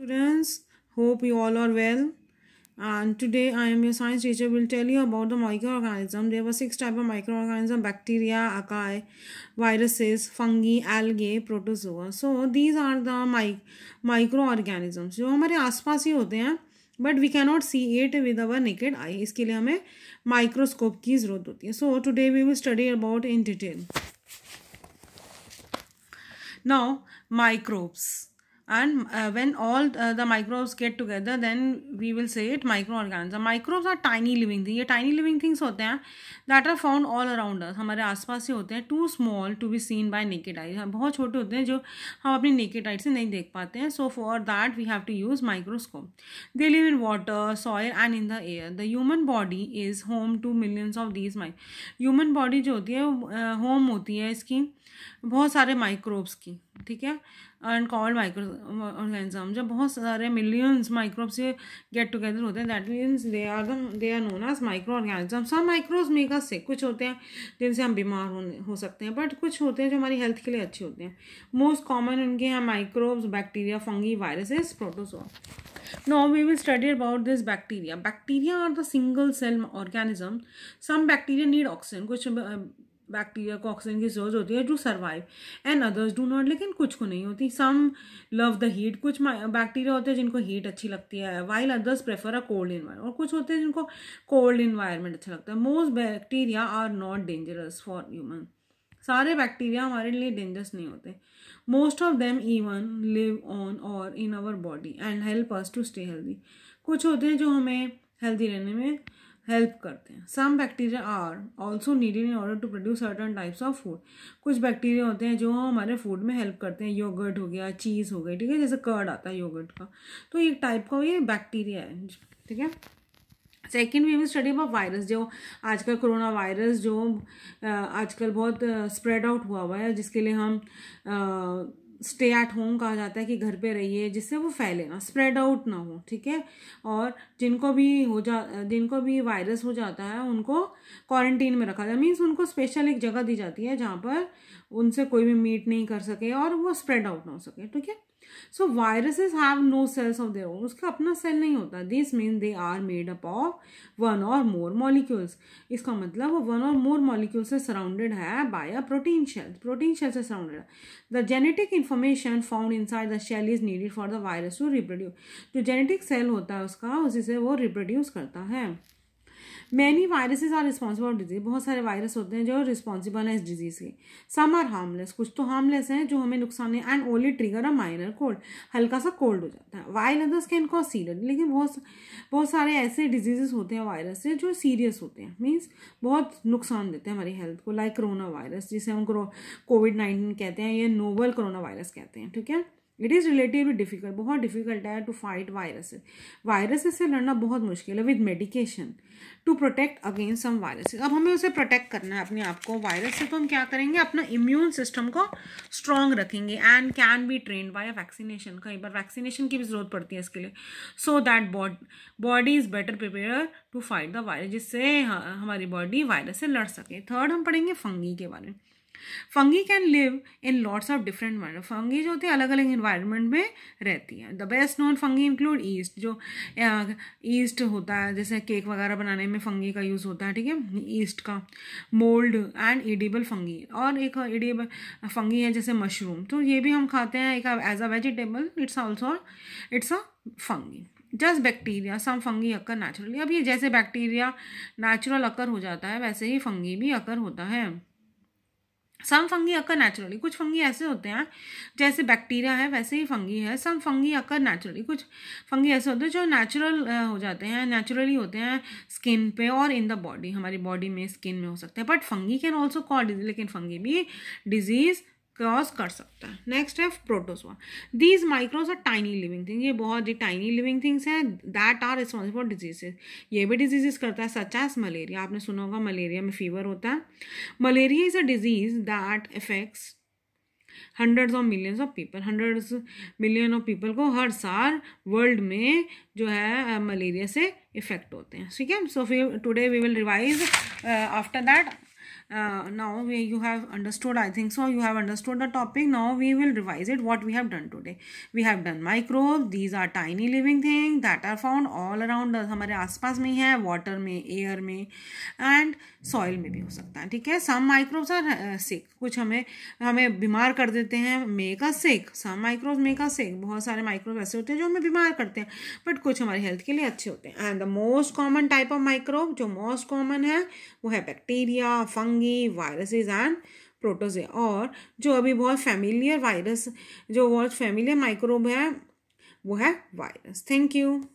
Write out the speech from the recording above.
students hope you all are well and today i am your science teacher will tell you about the microorganism there were six type of microorganism bacteria archaea viruses fungi algae protozoa so these are the mic microorganisms jo hamare aas paas hi hote hain but we cannot see it with our naked eye iske liye hame microscope ki zarurat hoti hai so today we will study about in detail now microbes and uh, when all uh, the microbes get together then we will say it microorganism microbes are tiny living thing ye tiny living things hote hain that are found all around us hamare aas paas hi hote hain too small to be seen by naked eye bahut chote hote hain jo hum apni naked eye se nahi dekh pate hain so for that we have to use microscope they live in water soil and in the air the human body is home to millions of these human body jo hoti hai uh, home hoti hai iski bahut sare microbes ki ठीक है and called micro organism जब बहुत सारे millions microbes ये get together होते हैं that means they are they are known as microorganism सब micros make us सिक कुछ होते हैं जिनसे हम बीमार हो, हो सकते हैं बट कुछ होते हैं जो हमारी हेल्थ के लिए अच्छे होते हैं मोस्ट कॉमन उनके हैं microbes bacteria fungi viruses protozoa now we will study about this bacteria bacteria are the single cell organism some bacteria need oxygen कुछ बैक्टीरिया को ऑक्सीजन की जरूरत होती है to survive and others do not लेकिन कुछ को नहीं होती सम लव द हीट कुछ बैक्टीरिया होते हैं जिनको हीट अच्छी लगती है while others prefer a cold environment और कुछ होते हैं जिनको कोल्ड इन्वायरमेंट अच्छा लगता है most bacteria are not dangerous for human सारे बैक्टीरिया हमारे लिए डेंजरस नहीं होते most of them even live on और in our body and help us to stay healthy कुछ होते हैं जो हमें हेल्दी रहने में हेल्प करते हैं some bacteria are also needed in order to produce certain types of food कुछ बैक्टीरिया होते हैं जो हमारे फूड में हेल्प करते हैं योगर्ट हो गया चीज़ हो गई ठीक है जैसे कर्ड आता है योगर्ट का तो एक टाइप का ये बैक्टीरिया है ठीक है second we will study about virus जो आजकल कोरोना वायरस जो आजकल बहुत स्प्रेड आउट हुआ हुआ है जिसके लिए हम आ, स्टे एट होम कहा जाता है कि घर पे रहिए जिससे वो फैले ना स्प्रेड आउट ना हो ठीक है और जिनको भी हो जा जिनको भी वायरस हो जाता है उनको क्वारंटीन में रखा जाता है मीन्स उनको स्पेशल एक जगह दी जाती है जहाँ पर उनसे कोई भी मीट नहीं कर सके और वो स्प्रेड आउट ना हो सके ठीक है so viruses have no cells of their own उसका अपना सेल नहीं होता this mean they are made up of one और मोर मॉलिक्यूल्स इसका मतलब वो वन और मोर मॉलिक्यूल से सराउंडेड है by a protein shell protein shell से सराउंडेड है the genetic information found inside the shell is needed for the virus to reproduce जो जेनेटिक सेल होता है उसका उसी से वो रिप्रोड्यूस करता है many viruses are responsible disease बहुत सारे वायरस होते हैं जो रिस्पॉन्सिबल हैं इस डिजीज़ के सम आर हार्मलेस कुछ तो हार्मलेस हैं जो हमें नुकसान है and only trigger a minor cold हल्का सा कोल्ड हो जाता है virus others can cause serious लेकिन बहुत बहुत सारे ऐसे डिजीजेस होते हैं वायरस से जो सीरियस होते हैं मीन्स बहुत नुकसान देते हैं हमारी हेल्थ को लाइक कोरोना वायरस जिसे हम कोविड नाइन्टीन कहते हैं या नोवल कोरोना वायरस कहते हैं ठीक है इट इज़ रिलेटिवली डिफिकल्ट बहुत डिफिकल्ट है टू फाइट वायरसेस वायरसेस से लड़ना बहुत मुश्किल है with medication to protect against some viruses अब हमें उसे प्रोटेक्ट करना है अपने आप को वायरस से तो हम क्या करेंगे अपना इम्यून सिस्टम को स्ट्रांग रखेंगे and can be train by vaccination कई बार वैक्सीनेशन की भी जरूरत पड़ती है इसके लिए so that body is better prepare to fight the virus जिससे हमारी बॉडी वायरस से लड़ सके थर्ड हम पढ़ेंगे फंगी के बारे में fungi can live in lots of different world fungi जो होती है अलग अलग इन्वायरमेंट में रहती है the best known fungi include yeast जो ईस्ट uh, होता है जैसे केक वगैरह बनाने में फंगी का यूज़ होता है ठीक है ईस्ट का मोल्ड एंड एडिबल फंगी और एक एडिबल फंगी है जैसे मशरूम तो ये भी हम खाते हैं एक as a vegetable it's also it's a fungi just bacteria some fungi occur naturally अब ये जैसे बैक्टीरिया नेचुरल अक्कर हो जाता है वैसे ही फंगी भी अक्कर होता है सम फंगी अकर नेचुरली कुछ फंगी ऐसे होते हैं जैसे बैक्टीरिया है वैसे ही फंगी है सम फंगी अकर नेचुरली कुछ फंगी ऐसे होते हैं जो नेचुरल हो जाते हैं नेचुरली होते हैं स्किन पे और इन द बॉडी हमारी बॉडी में स्किन में हो सकते हैं but fungi can also cause disease लेकिन फंगी भी डिजीज़ क्रॉस कर सकता है नेक्स्ट है protozoa these micros are tiny living thing ये बहुत ही टाइनी लिविंग थिंग्स हैं that are responsible for diseases ये भी डिजीजेस करता है सच एज मलेरिया आपने सुना होगा मलेरिया में फीवर होता है malaria is a disease that affects hundreds of millions of people hundreds million of people को हर साल वर्ल्ड में जो है मलेरिया से इफेक्ट होते हैं ठीक है सो फिर today we will revise after that uh, now we, you have understood i think so you have understood the topic now we will revise it what we have done today we have done microbes these are tiny living things that are found all around us हमारे आसपास में ही है water में air में and soil में भी हो सकता है ठीक है सम माइक्रोब्स आर सिक कुछ हमें हमें बीमार कर देते हैं make a sick some microbes make a sick बहुत सारे माइक्रोब्स ऐसे होते हैं जो हमें बीमार करते हैं बट कुछ हमारे हेल्थ के लिए अच्छे होते हैं and the most common type of microbe जो मोस्ट कॉमन है वो है bacteria fungi fungi viruses and protozoa और जो अभी बहुत फैमिलियर वायरस जो बहुत फैमिलियर माइक्रोब है वो है वायरस थैंक यू